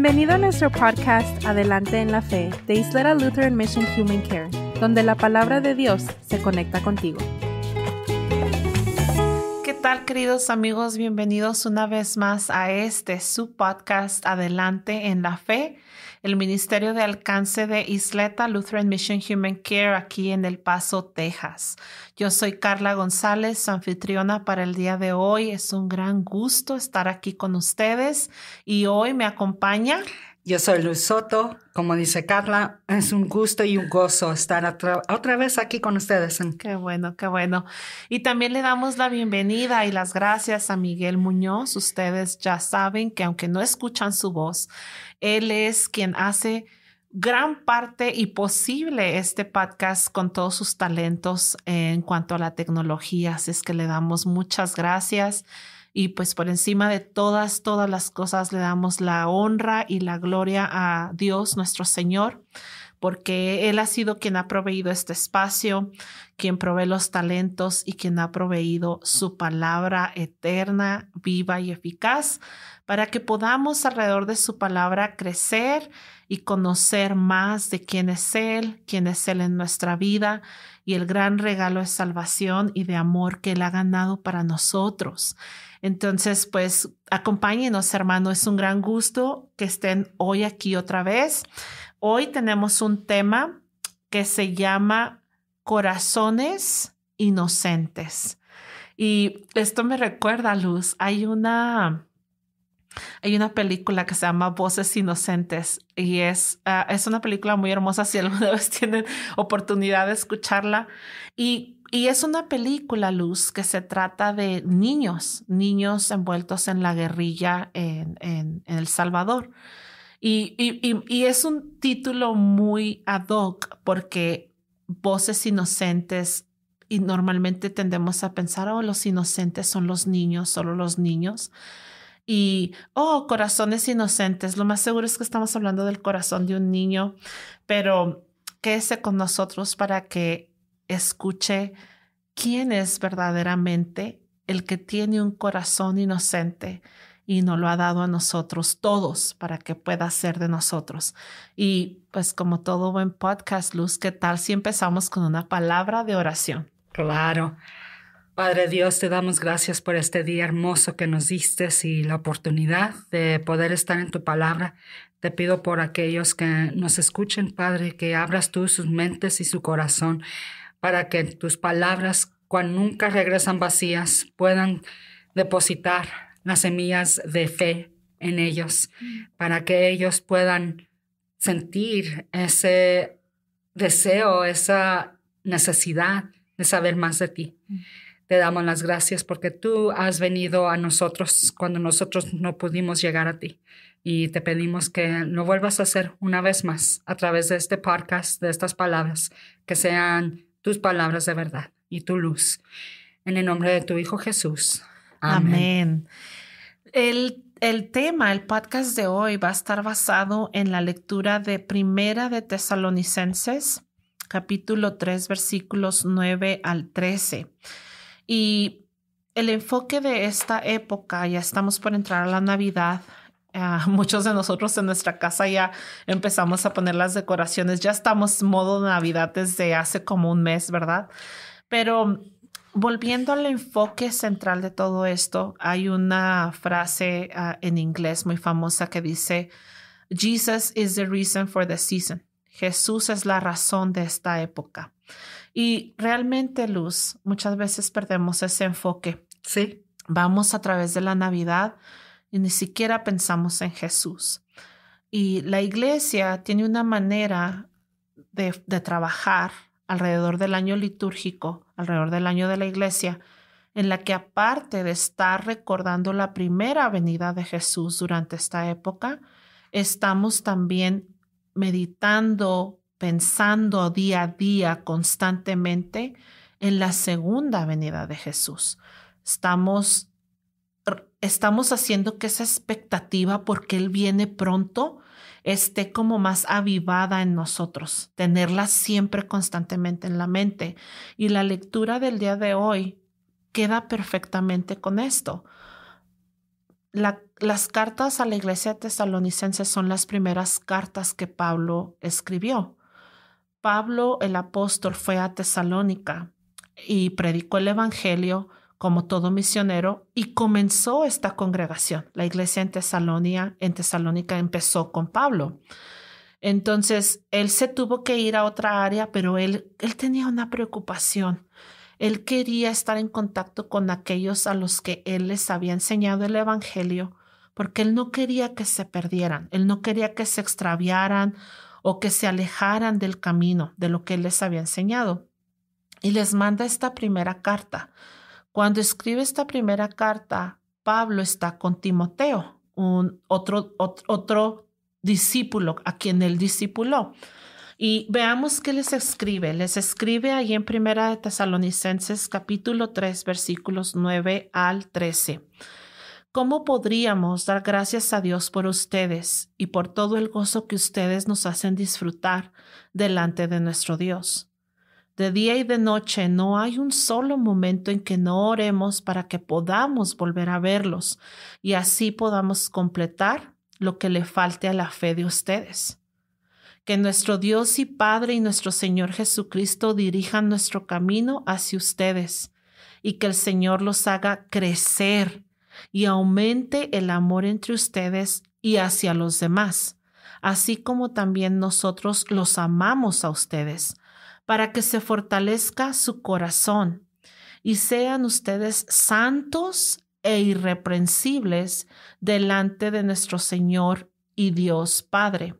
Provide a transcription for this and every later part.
Bienvenido a nuestro podcast Adelante en la Fe de Islera Lutheran Mission Human Care, donde la palabra de Dios se conecta contigo. ¿Qué tal queridos amigos? Bienvenidos una vez más a este su podcast Adelante en la Fe el Ministerio de Alcance de Isleta Lutheran Mission Human Care aquí en El Paso, Texas. Yo soy Carla González, anfitriona para el día de hoy. Es un gran gusto estar aquí con ustedes y hoy me acompaña yo soy Luis Soto, como dice Carla, es un gusto y un gozo estar otra, vez aquí con ustedes. Qué bueno, qué bueno. Y también le damos la bienvenida y las gracias a Miguel Muñoz. Ustedes ya saben que aunque no escuchan su voz, él es quien hace gran parte y posible este podcast con todos sus talentos en cuanto a la tecnología. Así es que le damos muchas gracias. Y pues por encima de todas, todas las cosas le damos la honra y la gloria a Dios nuestro Señor, porque Él ha sido quien ha proveído este espacio, quien provee los talentos y quien ha proveído su palabra eterna, viva y eficaz, para que podamos alrededor de su palabra crecer y conocer más de quién es Él, quién es Él en nuestra vida y el gran regalo de salvación y de amor que Él ha ganado para nosotros. Entonces, pues acompáñenos, hermano. Es un gran gusto que estén hoy aquí otra vez. Hoy tenemos un tema que se llama Corazones Inocentes. Y esto me recuerda, Luz, hay una, hay una película que se llama Voces Inocentes y es, ah, es una película muy hermosa si alguna vez tienen oportunidad de escucharla. Y y es una película, Luz, que se trata de niños, niños envueltos en la guerrilla en, El Salvador. Y, y, es un título muy ad hoc porque voces inocentes y normalmente tendemos a pensar, oh, los inocentes son los niños, solo los niños. Y, oh, corazones inocentes. Lo más seguro es que estamos hablando del corazón de un niño, pero qué quédese con nosotros para que escuche quién es verdaderamente el que tiene un corazón inocente y no lo ha dado a nosotros todos para que pueda ser de nosotros. Y pues como todo buen podcast, Luz, ¿qué tal si empezamos con una palabra de oración? Claro. Padre Dios, te damos gracias por este día hermoso que nos diste y la oportunidad de poder estar en tu palabra. Te pido por aquellos que nos escuchen, Padre, que abras tú sus mentes y su corazón para que tus palabras, cuando nunca regresan vacías, puedan depositar las semillas de fe en ellos, mm. para que ellos puedan sentir ese deseo, esa necesidad de saber más de ti. Mm. Te damos las gracias porque tú has venido a nosotros cuando nosotros no pudimos llegar a ti. Y te pedimos que lo vuelvas a hacer una vez más a través de este podcast, de estas palabras, que sean tus palabras de verdad y tu luz. En el nombre de tu Hijo Jesús. Amén. El, el, tema, el podcast de hoy va a estar basado en la lectura de Primera de Tesalonicenses, capítulo 3, versículos 9 al 13. Y el enfoque de esta época, ya estamos por entrar a la Navidad, muchos de nosotros en nuestra casa ya empezamos a poner las decoraciones, ya estamos modo Navidad desde hace como un mes, ¿verdad? Pero volviendo al enfoque central de todo esto, hay una frase ah, en inglés muy famosa que dice, Jesus is the reason for the season. Jesús es la razón de esta época. Y realmente, Luz, muchas veces perdemos ese enfoque. Sí. Vamos a través de la Navidad y ni siquiera pensamos en Jesús. Y la iglesia tiene una manera de, trabajar alrededor del año litúrgico, alrededor del año de la iglesia, en la que aparte de estar recordando la primera venida de Jesús durante esta época, estamos también meditando, pensando día a día constantemente en la segunda venida de Jesús. Estamos estamos haciendo que esa expectativa, porque Él viene pronto, esté como más avivada en nosotros, tenerla siempre constantemente en la mente. Y la lectura del día de hoy queda perfectamente con esto. las cartas a la iglesia tesalonicense son las primeras cartas que Pablo escribió. Pablo, el apóstol, fue a Tesalónica y predicó el Evangelio como todo misionero, y comenzó esta congregación. La iglesia en Tesalónica, en Tesalónica empezó con Pablo. Entonces, él se tuvo que ir a otra área, pero él, él tenía una preocupación. Él quería estar en contacto con aquellos a los que él les había enseñado el Evangelio, porque él no quería que se perdieran, él no quería que se extraviaran o que se alejaran del camino, de lo que él les había enseñado. Y les manda esta primera carta cuando escribe esta primera carta, Pablo está con Timoteo, un otro, otro, discípulo a quien él discipuló. Y veamos qué les escribe. Les escribe ahí en Primera de Tesalonicenses capítulo 3 versículos 9 al 13. ¿Cómo podríamos dar gracias a Dios por ustedes y por todo el gozo que ustedes nos hacen disfrutar delante de nuestro Dios? de día y de noche, no hay un solo momento en que no oremos para que podamos volver a verlos y así podamos completar lo que le falte a la fe de ustedes. Que nuestro Dios y Padre y nuestro Señor Jesucristo dirijan nuestro camino hacia ustedes y que el Señor los haga crecer y aumente el amor entre ustedes y hacia los demás, así como también nosotros los amamos a ustedes para que se fortalezca su corazón y sean ustedes santos e irreprensibles delante de nuestro Señor y Dios Padre,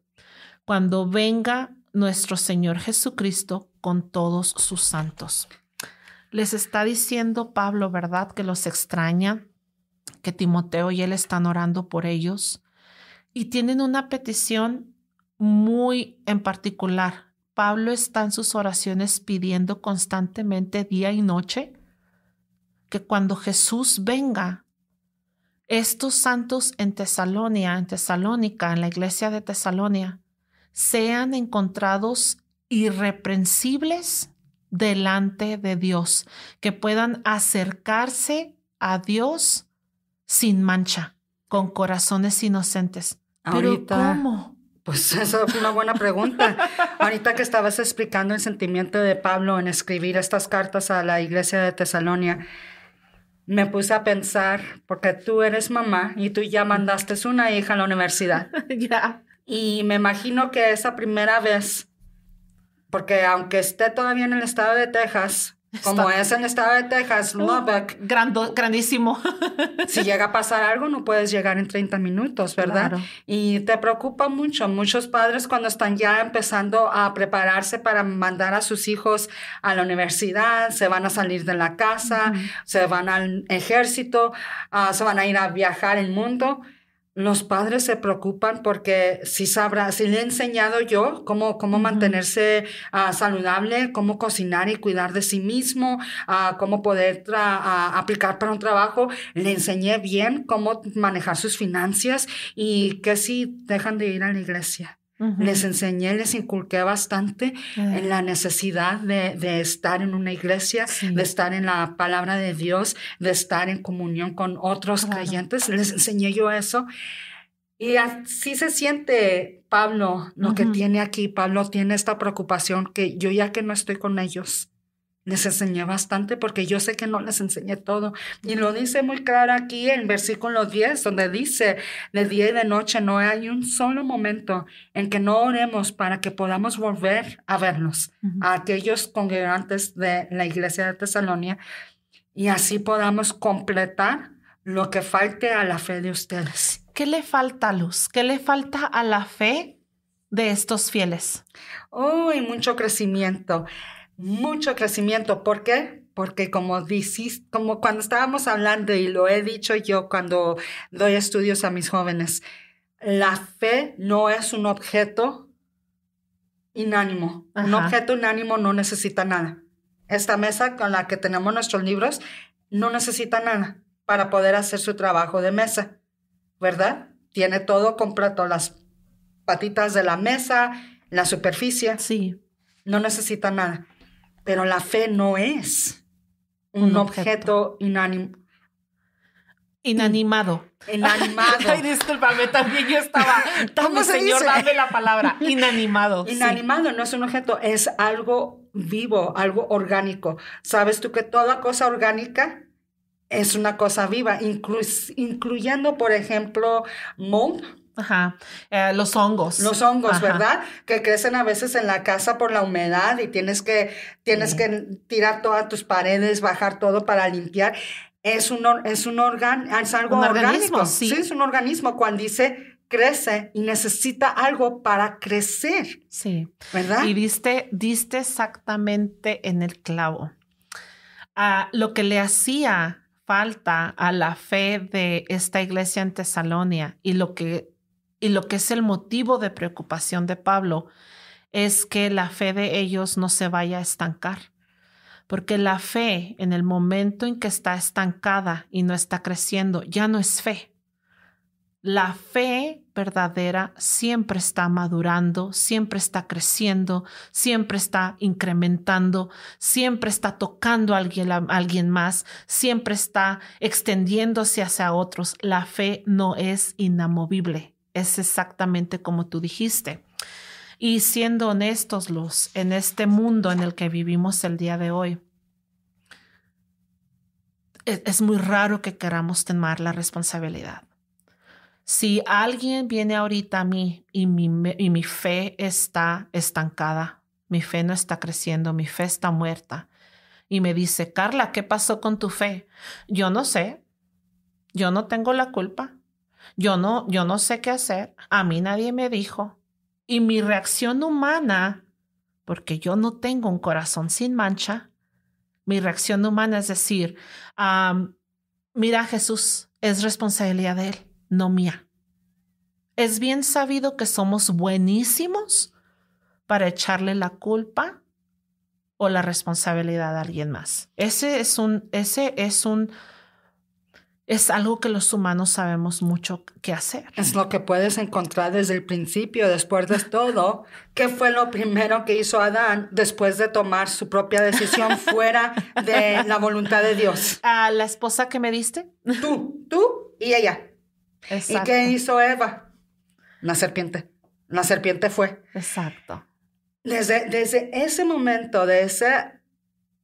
cuando venga nuestro Señor Jesucristo con todos sus santos. Les está diciendo Pablo, ¿verdad?, que los extraña, que Timoteo y él están orando por ellos y tienen una petición muy en particular, Pablo está en sus oraciones pidiendo constantemente día y noche que cuando Jesús venga, estos santos en Tesalonia, en Tesalónica, en la iglesia de Tesalonia, sean encontrados irreprensibles delante de Dios, que puedan acercarse a Dios sin mancha, con corazones inocentes. Pero ¿cómo? Pues eso fue una buena pregunta. Ahorita que estabas explicando el sentimiento de Pablo en escribir estas cartas a la iglesia de Tesalonia, me puse a pensar, porque tú eres mamá y tú ya mandaste una hija a la universidad. Ya. Y me imagino que esa primera vez, porque aunque esté todavía en el estado de Texas, como es en el estado de Texas, uh, Lubbock. grandísimo. si llega a pasar algo, no puedes llegar en 30 minutos, ¿verdad? Y te preocupa mucho. Muchos padres cuando están ya empezando a prepararse para mandar a sus hijos a la universidad, se van a salir de la casa, se van al ejército, ah, se van a ir a viajar el mundo los padres se preocupan porque si sabrá, si le he enseñado yo cómo, cómo mantenerse ah, saludable, cómo cocinar y cuidar de sí mismo, ah, cómo poder ah, aplicar para un trabajo, le enseñé bien cómo manejar sus finanzas y que si dejan de ir a la iglesia. Les enseñé, les inculqué bastante en ah. la necesidad de, de, estar en una iglesia, de estar en la palabra de Dios, de estar en comunión con otros creyentes. Les enseñé yo eso. Y así se siente Pablo, lo que tiene aquí. Pablo tiene esta preocupación que yo ya que no estoy con ellos, les enseñé bastante porque yo sé que no les enseñé todo. Y lo dice muy claro aquí en versículo 10, donde dice, de día y de noche no hay un solo momento en que no oremos para que podamos volver a verlos, a aquellos congregantes de la iglesia de Tesalonia, y así podamos completar lo que falte a la fe de ustedes. ¿Qué le falta, a Luz? ¿Qué le falta a la fe de estos fieles? Uy, mucho crecimiento mucho crecimiento. ¿Por qué? Porque como dices, como cuando estábamos hablando y lo he dicho yo cuando doy estudios a mis jóvenes, la fe no es un objeto inánimo. Un objeto inánimo no necesita nada. Esta mesa con la que tenemos nuestros libros no necesita nada para poder hacer su trabajo de mesa, ¿verdad? Tiene todo completo, las patitas de la mesa, la superficie. Sí. No necesita nada pero la fe no es un, objeto, Inanimado. Inanimado. Ay, discúlpame, también yo estaba. ¿Cómo señor, dame la palabra. Inanimado. Inanimado no es un objeto, es algo vivo, algo orgánico. Sabes tú que toda cosa orgánica es una cosa viva, incluyendo, por ejemplo, mold, Ajá, eh, los hongos. Los hongos, ¿verdad? Que crecen a veces en la casa por la humedad y tienes que, tienes que tirar todas tus paredes, bajar todo para limpiar. Es un, es un es algo orgánico. Sí. es un organismo. Cuando dice crece y necesita algo para crecer. Sí. ¿Verdad? Y viste, diste exactamente en el clavo. Ah, lo que le hacía falta a la fe de esta iglesia en Tesalonia y lo que y lo que es el motivo de preocupación de Pablo es que la fe de ellos no se vaya a estancar, porque la fe en el momento en que está estancada y no está creciendo, ya no es fe. La fe verdadera siempre está madurando, siempre está creciendo, siempre está incrementando, siempre está tocando a alguien, a alguien más, siempre está extendiéndose hacia otros. La fe no es inamovible es exactamente como tú dijiste. Y siendo honestos, los en este mundo en el que vivimos el día de hoy, e, es, muy raro que queramos temer la responsabilidad. Si alguien viene ahorita a mí y mi, y mi fe está estancada, mi fe no está creciendo, mi fe está muerta, y me dice, Carla, ¿qué pasó con tu fe? Yo no sé, yo no tengo la culpa, yo no, yo no sé qué hacer, a mí nadie me dijo. Y mi reacción humana, porque yo no tengo un corazón sin mancha, mi reacción humana es decir, mira Jesús, es responsabilidad de él, no mía. Es bien sabido que somos buenísimos para echarle la culpa o la responsabilidad a alguien más. Ese es un, ese es un es algo que los humanos sabemos mucho qué hacer. Es lo que puedes encontrar desde el principio, después de todo. ¿Qué fue lo primero que hizo Adán después de tomar su propia decisión fuera de la voluntad de Dios? A la esposa que me diste. Tú, tú y ella. Exacto. ¿Y qué hizo Eva? Una serpiente. La serpiente fue. Exacto. Desde, ese momento, de esa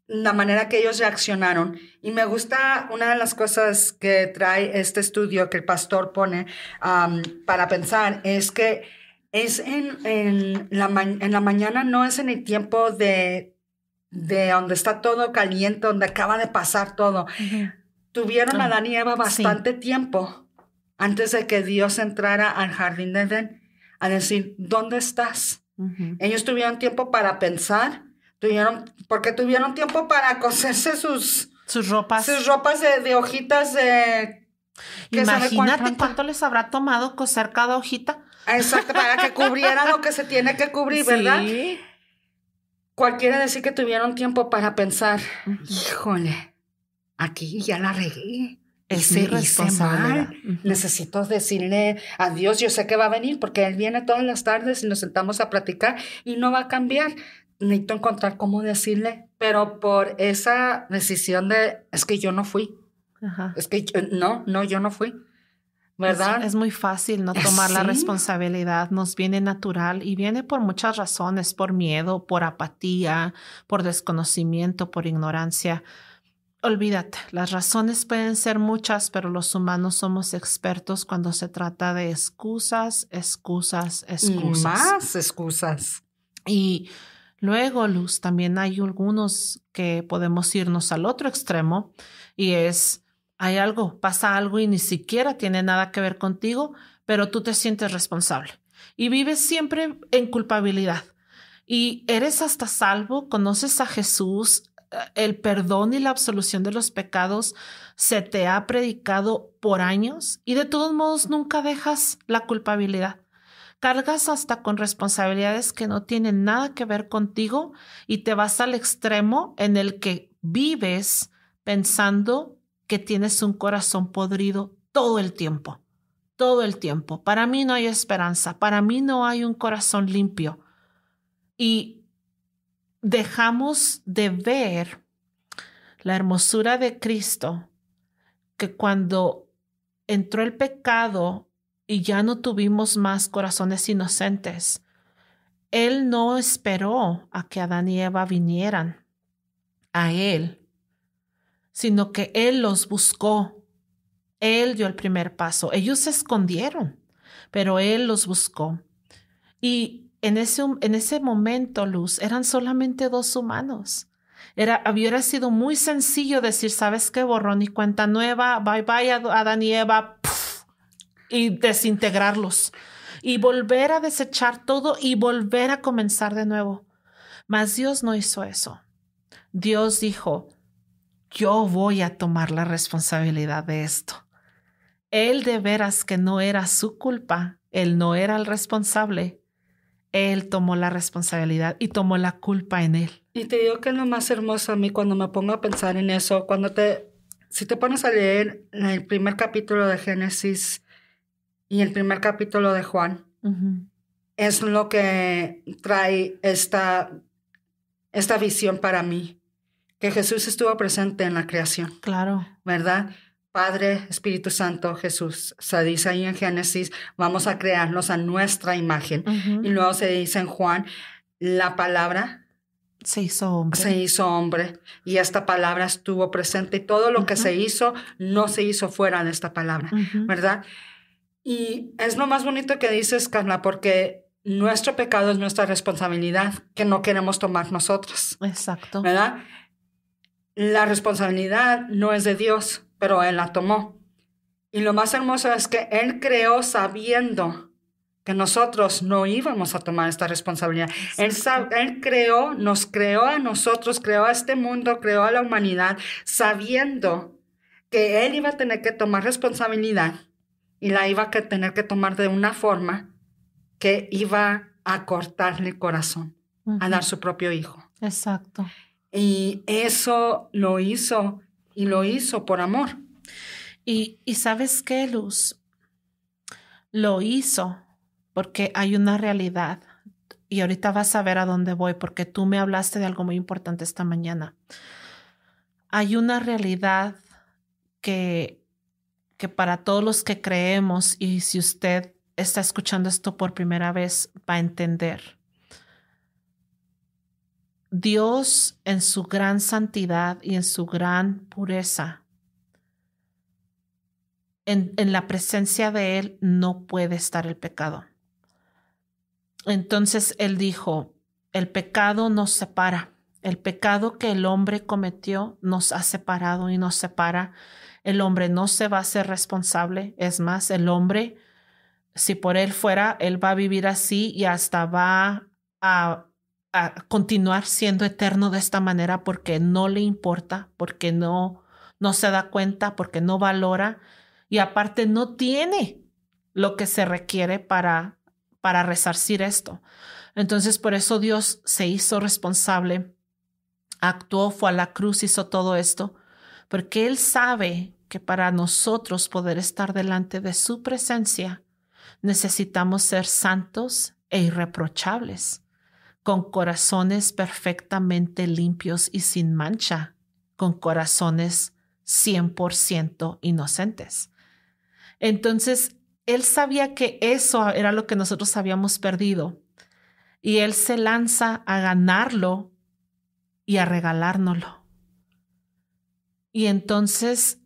la manera que ellos reaccionaron. Y me gusta una de las cosas que trae este estudio que el pastor pone para pensar es que es en, la en, la mañana, no es en el tiempo de, de donde está todo caliente, donde acaba de pasar todo. Tuvieron a la ah, y bastante tiempo antes de que Dios entrara al jardín de Edén a decir, ¿dónde estás? Ellos tuvieron tiempo para pensar, Tuvieron, porque tuvieron tiempo para coserse sus... Sus ropas. Sus ropas de, hojitas de... Imagínate cuánto, les habrá tomado coser cada hojita. Exacto, para que cubrieran lo que se tiene que cubrir, ¿verdad? Sí. Cualquiera decir que tuvieron tiempo para pensar, híjole, aquí ya la regué. Es hice, hice Necesito decirle adiós. Yo sé que va a venir porque él viene todas las tardes y nos sentamos a platicar y no va a cambiar necesito encontrar cómo decirle, pero por esa decisión de, es que yo no fui. Es que yo, eh, no, no, yo no fui. ¿Verdad? Es, muy fácil no tomar la responsabilidad, nos viene natural y viene por muchas razones, por miedo, por apatía, por desconocimiento, por ignorancia. Olvídate, las razones pueden ser muchas, pero los humanos somos expertos cuando se trata de excusas, excusas, excusas. más excusas. Y Luego, Luz, también hay algunos que podemos irnos al otro extremo y es, hay algo, pasa algo y ni siquiera tiene nada que ver contigo, pero tú te sientes responsable y vives siempre en culpabilidad y eres hasta salvo, conoces a Jesús, el perdón y la absolución de los pecados se te ha predicado por años y de todos modos nunca dejas la culpabilidad cargas hasta con responsabilidades que no tienen nada que ver contigo y te vas al extremo en el que vives pensando que tienes un corazón podrido todo el tiempo, todo el tiempo. Para mí no hay esperanza, para mí no hay un corazón limpio. Y dejamos de ver la hermosura de Cristo, que cuando entró el pecado y ya no tuvimos más corazones inocentes. Él no esperó a que Adán y Eva vinieran a Él, sino que Él los buscó. Él dio el primer paso. Ellos se escondieron, pero Él los buscó. Y en ese, en ese momento, Luz, eran solamente dos humanos. Era, sido muy sencillo decir, ¿sabes qué? Borrón y cuenta nueva, bye bye Adán y Eva, y desintegrarlos y volver a desechar todo y volver a comenzar de nuevo. Mas Dios no hizo eso. Dios dijo, yo voy a tomar la responsabilidad de esto. Él de veras que no era su culpa, él no era el responsable. Él tomó la responsabilidad y tomó la culpa en él. Y te digo que es lo más hermoso a mí cuando me pongo a pensar en eso, cuando te, si te pones a leer el primer capítulo de Génesis, y el primer capítulo de Juan. Es lo que trae esta, esta visión para mí, que Jesús estuvo presente en la creación. Claro. ¿Verdad? Padre, Espíritu Santo, Jesús. Se dice ahí en Génesis, vamos a crearnos a nuestra imagen. Y luego se dice en Juan, la palabra se hizo hombre. Se hizo hombre. Y esta palabra estuvo presente. Y todo lo que se hizo no se hizo fuera de esta palabra, ¿verdad? Y es lo más bonito que dices, Carla, porque nuestro pecado es nuestra responsabilidad que no queremos tomar nosotros. Exacto. ¿Verdad? La responsabilidad no es de Dios, pero Él la tomó. Y lo más hermoso es que Él creó sabiendo que nosotros no íbamos a tomar esta responsabilidad. Él, él, creó, nos creó a nosotros, creó a este mundo, creó a la humanidad, sabiendo que Él iba a tener que tomar responsabilidad y la iba a tener que tomar de una forma que iba a cortarle el corazón, a dar su propio hijo. Exacto. Y eso lo hizo y lo hizo por amor. Y, y sabes qué, Luz, lo hizo porque hay una realidad y ahorita vas a ver a dónde voy porque tú me hablaste de algo muy importante esta mañana. Hay una realidad que que para todos los que creemos, y si usted está escuchando esto por primera vez, va a entender. Dios en su gran santidad y en su gran pureza, en, en, la presencia de Él no puede estar el pecado. Entonces Él dijo, el pecado nos separa, el pecado que el hombre cometió nos ha separado y nos separa el hombre no se va a ser responsable. Es más, el hombre, si por él fuera, él va a vivir así y hasta va a, a continuar siendo eterno de esta manera porque no le importa, porque no, no se da cuenta, porque no valora y aparte no tiene lo que se requiere para, para resarcir esto. Entonces, por eso Dios se hizo responsable, actuó, fue a la cruz, hizo todo esto porque Él sabe que para nosotros poder estar delante de su presencia, necesitamos ser santos e irreprochables, con corazones perfectamente limpios y sin mancha, con corazones 100% inocentes. Entonces, Él sabía que eso era lo que nosotros habíamos perdido y Él se lanza a ganarlo y a regalárnoslo. Y entonces,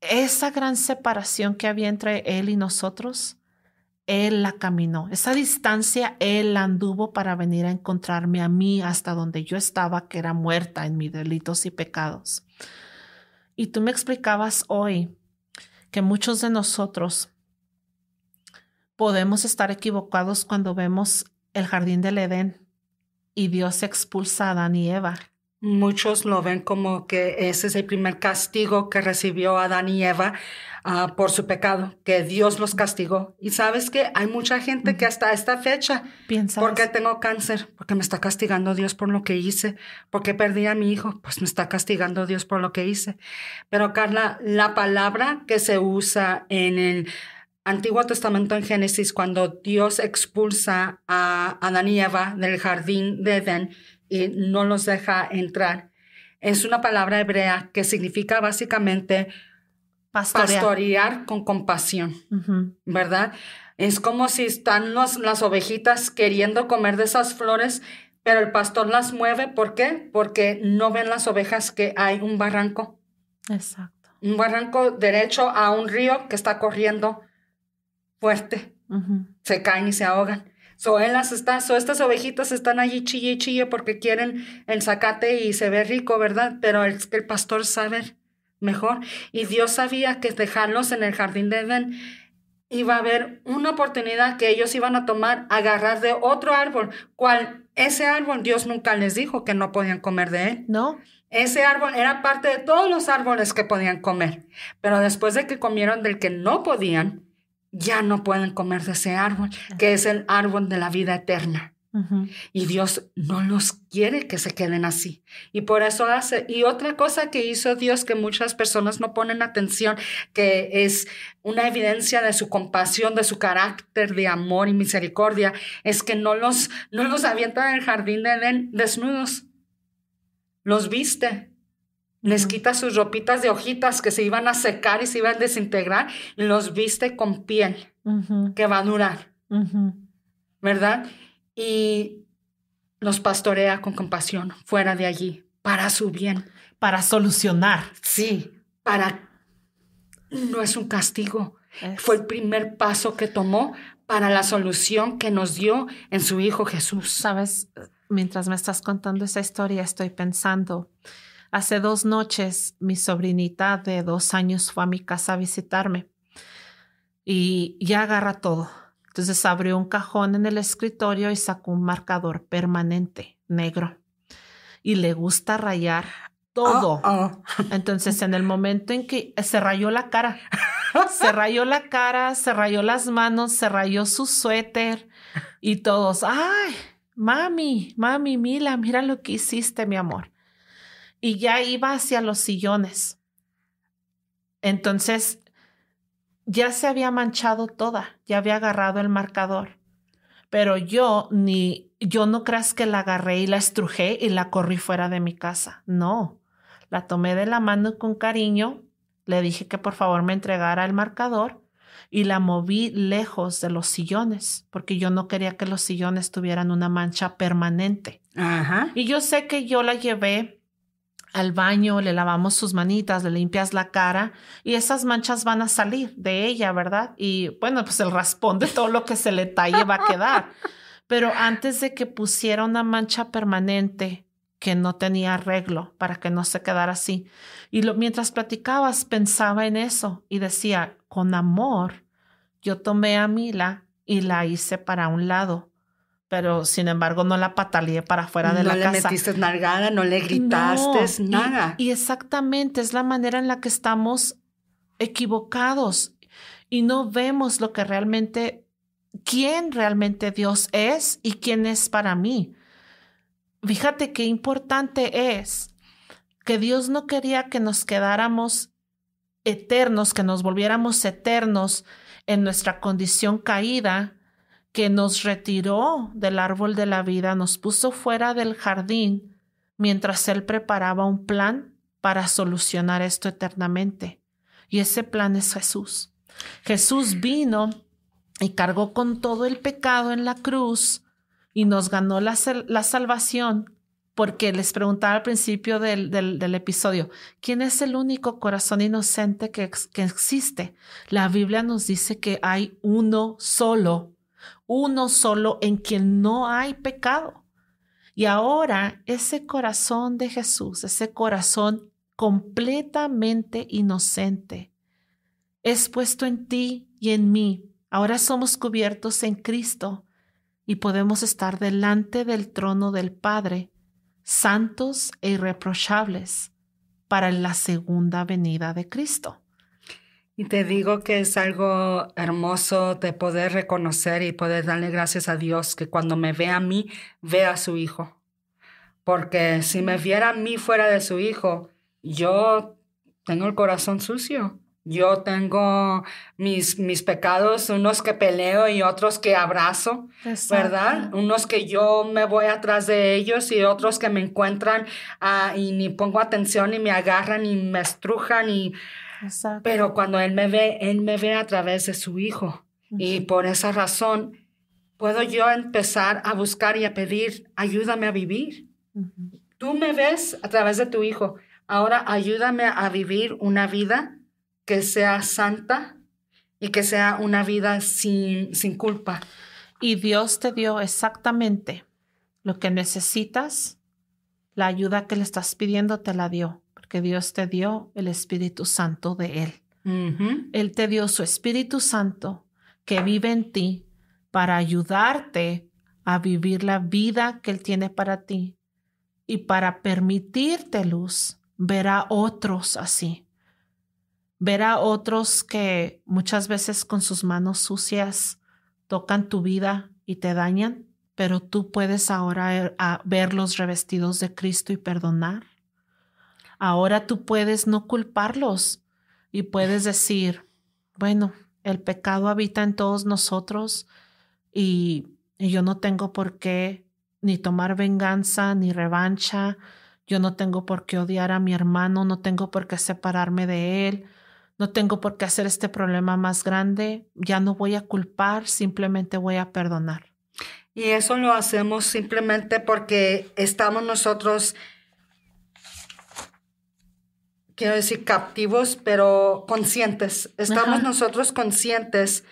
esa gran separación que había entre Él y nosotros, Él la caminó. Esa distancia Él anduvo para venir a encontrarme a mí hasta donde yo estaba, que era muerta en mis delitos y pecados. Y tú me explicabas hoy que muchos de nosotros podemos estar equivocados cuando vemos el jardín del Edén y Dios expulsa a Adán y Eva. Muchos lo ven como que ese es el primer castigo que recibió Adán y Eva ah, por su pecado, que Dios los castigó. Y sabes que hay mucha gente que hasta esta fecha piensa, ¿por qué tengo cáncer? Porque me está castigando Dios por lo que hice. ¿Por qué perdí a mi hijo? Pues me está castigando Dios por lo que hice. Pero Carla, la palabra que se usa en el Antiguo Testamento en Génesis, cuando Dios expulsa a Adán y Eva del jardín de Edén, y no los deja entrar. Es una palabra hebrea que significa básicamente pastorear, con compasión, ¿verdad? Es como si están las ovejitas queriendo comer de esas flores, pero el pastor las mueve. ¿Por qué? Porque no ven las ovejas que hay un barranco. Exacto. Un barranco derecho a un río que está corriendo fuerte. Se caen y se ahogan. So, las está, estas ovejitas están allí chille y chille porque quieren el zacate y se ve rico, ¿verdad? Pero el, el pastor sabe mejor. Y Dios sabía que dejarlos en el jardín de Edén iba a haber una oportunidad que ellos iban a tomar, agarrar de otro árbol, cual ese árbol Dios nunca les dijo que no podían comer de él. No. Ese árbol era parte de todos los árboles que podían comer, pero después de que comieron del que no podían, ya no pueden comer de ese árbol, que es el árbol de la vida eterna. Y Dios no los quiere que se queden así. Y por eso hace. Y otra cosa que hizo Dios que muchas personas no ponen atención, que es una evidencia de su compasión, de su carácter de amor y misericordia, es que no los, no los avienta del jardín de Edén desnudos. Los viste les quita sus ropitas de hojitas que se iban a secar y se iban a desintegrar y los viste con piel que va a durar, ¿verdad? Y los pastorea con compasión fuera de allí para su bien. Para solucionar. Sí, para... No es un castigo. Fue el primer paso que tomó para la solución que nos dio en su Hijo Jesús. Sabes, mientras me estás contando esa historia, estoy pensando Hace dos noches mi sobrinita de dos años fue a mi casa a visitarme y ya agarra todo. Entonces abrió un cajón en el escritorio y sacó un marcador permanente negro y le gusta rayar todo. Ah, ah. Entonces en el momento en que se rayó la cara, se rayó la cara, se rayó las manos, se rayó su suéter y todos, ay, mami, mami, Mila, mira lo que hiciste, mi amor y ya iba hacia los sillones. Entonces, ya se había manchado toda, ya había agarrado el marcador. Pero yo ni, yo no creas que la agarré y la estrujé y la corrí fuera de mi casa. No, la tomé de la mano con cariño, le dije que por favor me entregara el marcador y la moví lejos de los sillones, porque yo no quería que los sillones tuvieran una mancha permanente. Y yo sé que yo la llevé al baño, le lavamos sus manitas, le limpias la cara y esas manchas van a salir de ella, ¿verdad? Y bueno, pues el raspón de todo lo que se le talle va a quedar. Pero antes de que pusiera una mancha permanente que no tenía arreglo para que no se quedara así. Y lo, mientras platicabas, pensaba en eso y decía, con amor, yo tomé a Mila y la hice para un lado pero sin embargo no la pataleé para afuera de la casa. No le metiste nalgada, no le gritaste, nada. y, exactamente es la manera en la que estamos equivocados y no vemos lo que realmente, quién realmente Dios es y quién es para mí. Fíjate qué importante es que Dios no quería que nos quedáramos eternos, que nos volviéramos eternos en nuestra condición caída, que nos retiró del árbol de la vida, nos puso fuera del jardín mientras Él preparaba un plan para solucionar esto eternamente. Y ese plan es Jesús. Jesús vino y cargó con todo el pecado en la cruz y nos ganó la, salvación porque les preguntaba al principio del, episodio, ¿quién es el único corazón inocente que, que existe? La Biblia nos dice que hay uno solo uno solo en quien no hay pecado. Y ahora ese corazón de Jesús, ese corazón completamente inocente, es puesto en ti y en mí. Ahora somos cubiertos en Cristo y podemos estar delante del trono del Padre, santos e irreprochables, para la segunda venida de Cristo. Y te digo que es algo hermoso de poder reconocer y poder darle gracias a Dios que cuando me ve a mí, ve a su hijo. Porque si me viera a mí fuera de su hijo, yo tengo el corazón sucio. Yo tengo mis, mis pecados, unos que peleo y otros que abrazo, ¿verdad? Unos que yo me voy atrás de ellos y otros que me encuentran ah, y ni pongo atención y me agarran y me estrujan y pero cuando él me ve, él me ve a través de su hijo. Y por esa razón, puedo yo empezar a buscar y a pedir, ayúdame a vivir. Tú me ves a través de tu hijo. Ahora ayúdame a vivir una vida que sea santa y que sea una vida sin, sin culpa. Y Dios te dio exactamente lo que necesitas, la ayuda que le estás pidiendo te la dio que Dios te dio el Espíritu Santo de Él. Él te dio su Espíritu Santo que vive en ti para ayudarte a vivir la vida que Él tiene para ti y para permitirte luz, ver a otros así. Ver a otros que muchas veces con sus manos sucias tocan tu vida y te dañan, pero tú puedes ahora eh, verlos revestidos de Cristo y perdonar Ahora tú puedes no culparlos y puedes decir, bueno, el pecado habita en todos nosotros y, yo no tengo por qué ni tomar venganza ni revancha, yo no tengo por qué odiar a mi hermano, no tengo por qué separarme de él, no tengo por qué hacer este problema más grande, ya no voy a culpar, simplemente voy a perdonar. Y eso lo hacemos simplemente porque estamos nosotros quiero decir, captivos, pero conscientes. Estamos nosotros conscientes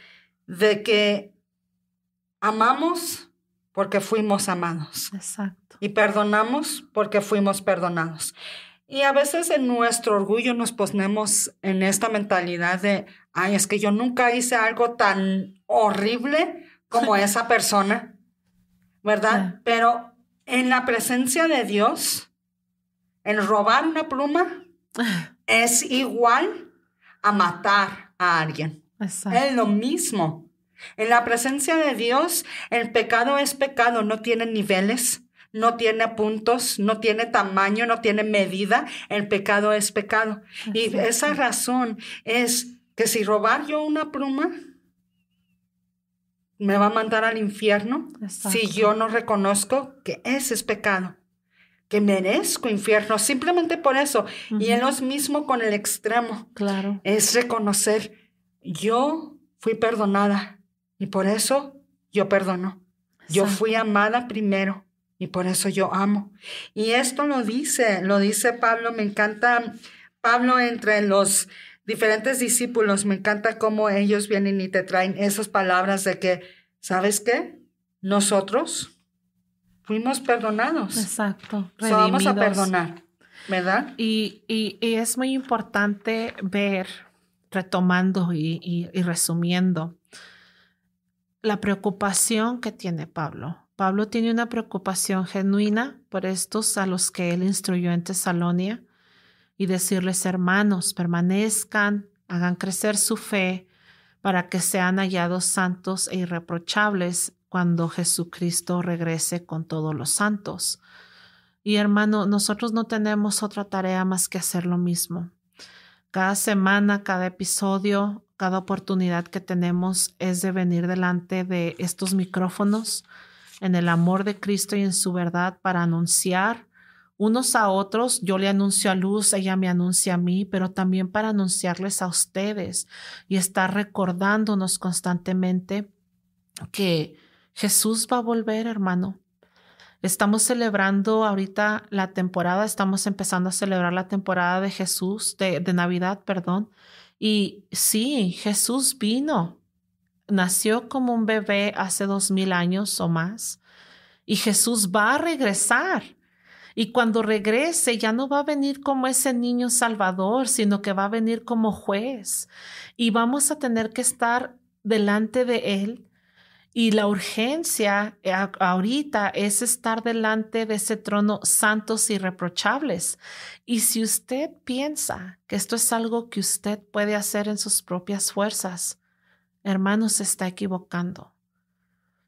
de que amamos porque fuimos amados. Exacto. Y perdonamos porque fuimos perdonados. Y a veces en nuestro orgullo nos ponemos en esta mentalidad de, ay, es que yo nunca hice algo tan horrible como esa persona, ¿verdad? Pero en la presencia de Dios, en robar una pluma es igual a matar a alguien. Es lo mismo. En la presencia de Dios, el pecado es pecado, no tiene niveles, no tiene puntos, no tiene tamaño, no tiene medida. El pecado es pecado. Y esa razón es que si robar yo una pluma, me va a mandar al infierno si yo no reconozco que ese es pecado que merezco infierno, simplemente por eso. Y en los mismo con el extremo. Claro. Es reconocer, yo fui perdonada y por eso yo perdono. Yo fui amada primero y por eso yo amo. Y esto lo dice, lo dice Pablo, me encanta Pablo entre los diferentes discípulos, me encanta cómo ellos vienen y te traen esas palabras de que, ¿sabes qué? Nosotros fuimos perdonados. Exacto. vamos a perdonar, ¿verdad? Y, es muy importante ver, retomando y, y resumiendo, la preocupación que tiene Pablo. Pablo tiene una preocupación genuina por estos a los que él instruyó en Tesalonia y decirles, hermanos, permanezcan, hagan crecer su fe para que sean hallados santos e irreprochables cuando Jesucristo regrese con todos los santos. Y hermano, nosotros no tenemos otra tarea más que hacer lo mismo. Cada semana, cada episodio, cada oportunidad que tenemos es de venir delante de estos micrófonos en el amor de Cristo y en su verdad para anunciar unos a otros. Yo le anuncio a Luz, ella me anuncia a mí, pero también para anunciarles a ustedes y estar recordándonos constantemente que Jesús va a volver, hermano. Estamos celebrando ahorita la temporada, estamos empezando a celebrar la temporada de Jesús, de, Navidad, perdón. Y sí, Jesús vino, nació como un bebé hace dos mil años o más, y Jesús va a regresar. Y cuando regrese ya no va a venir como ese niño salvador, sino que va a venir como juez. Y vamos a tener que estar delante de Él y la urgencia eh, ahorita es estar delante de ese trono santos y reprochables. Y si usted piensa que esto es algo que usted puede hacer en sus propias fuerzas, hermano, se está equivocando.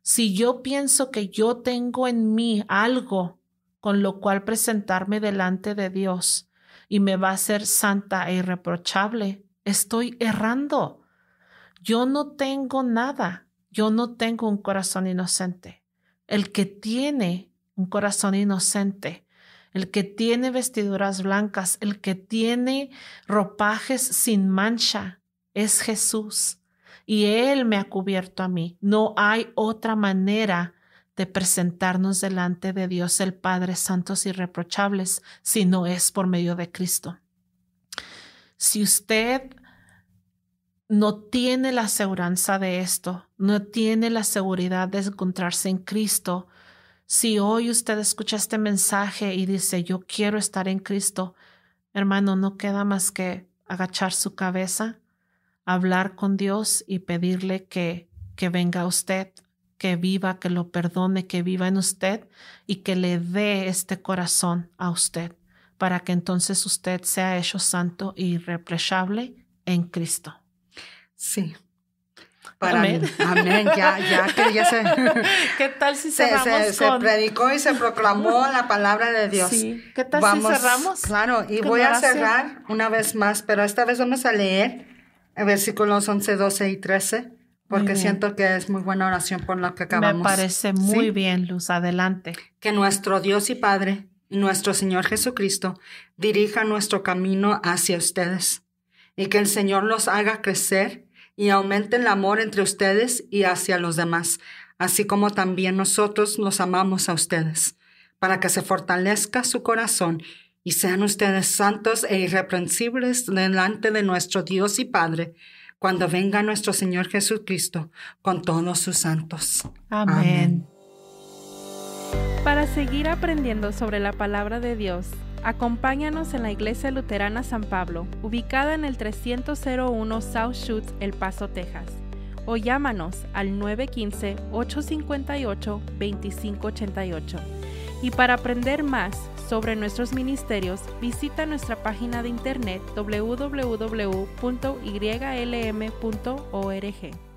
Si yo pienso que yo tengo en mí algo con lo cual presentarme delante de Dios y me va a ser santa e irreprochable, estoy errando. Yo no tengo nada yo no tengo un corazón inocente. El que tiene un corazón inocente, el que tiene vestiduras blancas, el que tiene ropajes sin mancha, es Jesús. Y Él me ha cubierto a mí. No hay otra manera de presentarnos delante de Dios el Padre santos y reprochables, si no es por medio de Cristo. Si usted no tiene la aseguranza de esto, no tiene la seguridad de encontrarse en Cristo, si hoy usted escucha este mensaje y dice, yo quiero estar en Cristo, hermano, no queda más que agachar su cabeza, hablar con Dios y pedirle que, que venga usted, que viva, que lo perdone, que viva en usted y que le dé este corazón a usted, para que entonces usted sea hecho santo y irreprochable en Cristo. Sí. amén. amén. Ya, ya que ya se. ¿Qué tal si cerramos se, se, predicó y se proclamó la palabra de Dios. Sí. ¿Qué tal si cerramos? Claro, y voy a cerrar una vez más, pero esta vez vamos a leer versículos 11, 12 y 13, porque siento que es muy buena oración por lo que acabamos. Me parece muy bien, Luz. Adelante. Que nuestro Dios y Padre, nuestro Señor Jesucristo, dirija nuestro camino hacia ustedes y que el Señor los haga crecer y aumenten el amor entre ustedes y hacia los demás, así como también nosotros los amamos a ustedes, para que se fortalezca su corazón y sean ustedes santos e irreprensibles delante de nuestro Dios y Padre, cuando venga nuestro Señor Jesucristo con todos sus santos. Amén. Para seguir aprendiendo sobre la palabra de Dios, Acompáñanos en la Iglesia Luterana San Pablo, ubicada en el 301 South Shoots, El Paso, Texas, o llámanos al 915-858-2588. Y para aprender más sobre nuestros ministerios, visita nuestra página de internet www.ylm.org.